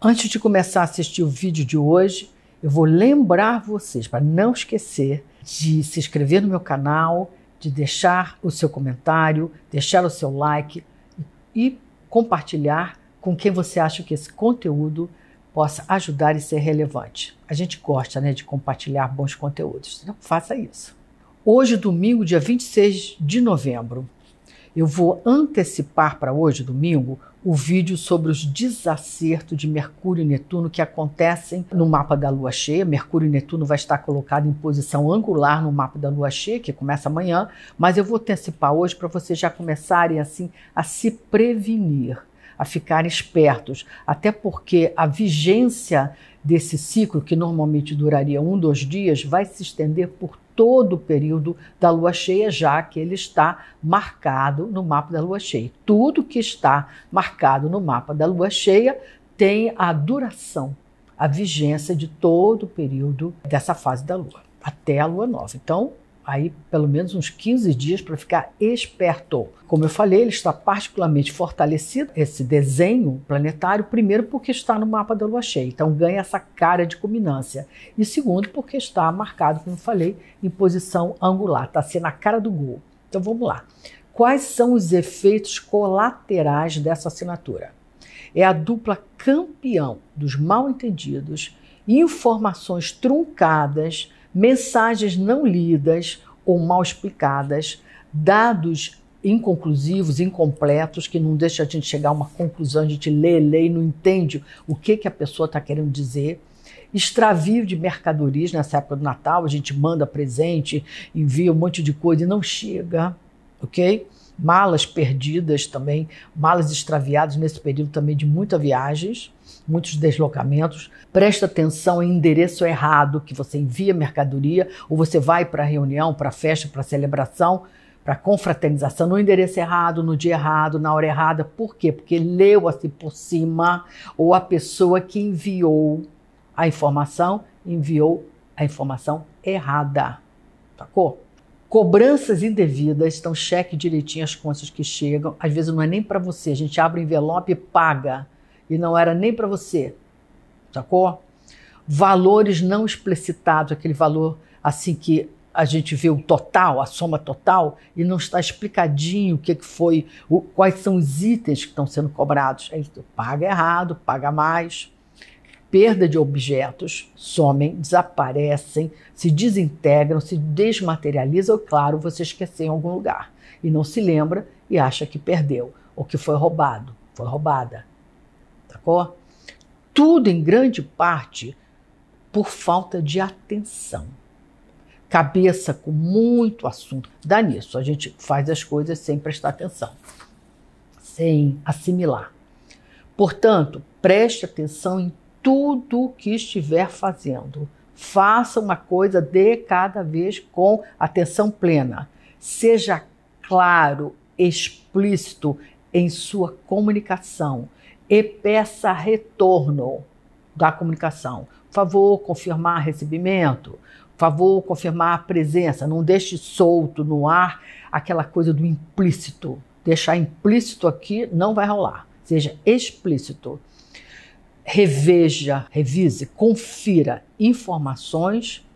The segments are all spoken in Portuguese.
Antes de começar a assistir o vídeo de hoje, eu vou lembrar vocês para não esquecer de se inscrever no meu canal, de deixar o seu comentário, deixar o seu like e compartilhar com quem você acha que esse conteúdo possa ajudar e ser relevante. A gente gosta né, de compartilhar bons conteúdos, então faça isso. Hoje, domingo, dia 26 de novembro, eu vou antecipar para hoje, domingo, o vídeo sobre os desacertos de Mercúrio e Netuno que acontecem no mapa da lua cheia. Mercúrio e Netuno vai estar colocado em posição angular no mapa da lua cheia, que começa amanhã, mas eu vou antecipar hoje para vocês já começarem assim a se prevenir, a ficarem espertos, até porque a vigência desse ciclo, que normalmente duraria um, dois dias, vai se estender por todo o período da lua cheia, já que ele está marcado no mapa da lua cheia. Tudo que está marcado no mapa da lua cheia tem a duração, a vigência de todo o período dessa fase da lua, até a lua nova. Então, aí pelo menos uns 15 dias para ficar esperto. Como eu falei, ele está particularmente fortalecido, esse desenho planetário, primeiro porque está no mapa da lua cheia, então ganha essa cara de culminância. E segundo, porque está marcado, como eu falei, em posição angular, está sendo assim a cara do gol. Então vamos lá. Quais são os efeitos colaterais dessa assinatura? É a dupla campeão dos mal entendidos, informações truncadas, mensagens não lidas ou mal explicadas, dados inconclusivos, incompletos, que não deixa a gente chegar a uma conclusão, a gente lê, lê e não entende o que, que a pessoa está querendo dizer. Extravio de mercadorias nessa época do Natal, a gente manda presente, envia um monte de coisa e não chega, ok? malas perdidas também, malas extraviadas nesse período também de muitas viagens, muitos deslocamentos. Presta atenção em endereço errado que você envia mercadoria ou você vai para reunião, para festa, para celebração, para confraternização no endereço errado, no dia errado, na hora errada. Por quê? Porque leu assim por cima ou a pessoa que enviou a informação enviou a informação errada. Sacou? Cobranças indevidas, então cheque direitinho as contas que chegam. Às vezes não é nem para você, a gente abre o envelope e paga. E não era nem para você, sacou? Valores não explicitados, aquele valor assim que a gente vê o total, a soma total, e não está explicadinho o que, que foi, o, quais são os itens que estão sendo cobrados. aí é paga errado, paga mais perda de objetos, somem, desaparecem, se desintegram, se desmaterializam, claro, você esqueceu em algum lugar e não se lembra e acha que perdeu ou que foi roubado, foi roubada. Tá Tudo em grande parte por falta de atenção. Cabeça com muito assunto. Dá nisso, a gente faz as coisas sem prestar atenção, sem assimilar. Portanto, preste atenção em tudo o que estiver fazendo. Faça uma coisa de cada vez com atenção plena. Seja claro, explícito em sua comunicação e peça retorno da comunicação. Por favor, confirmar recebimento. Por favor, confirmar a presença. Não deixe solto no ar aquela coisa do implícito. Deixar implícito aqui não vai rolar. Seja explícito reveja, revise, confira informações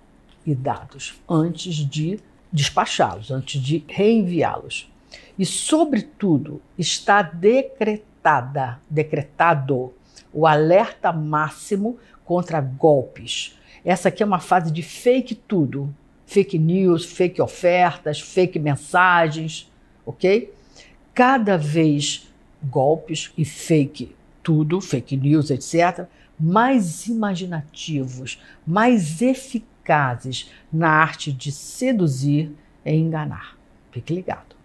e dados antes de despachá-los, antes de reenviá-los. E, sobretudo, está decretada, decretado o alerta máximo contra golpes. Essa aqui é uma fase de fake tudo, fake news, fake ofertas, fake mensagens, ok? Cada vez golpes e fake tudo, fake news, etc., mais imaginativos, mais eficazes na arte de seduzir e enganar. Fique ligado.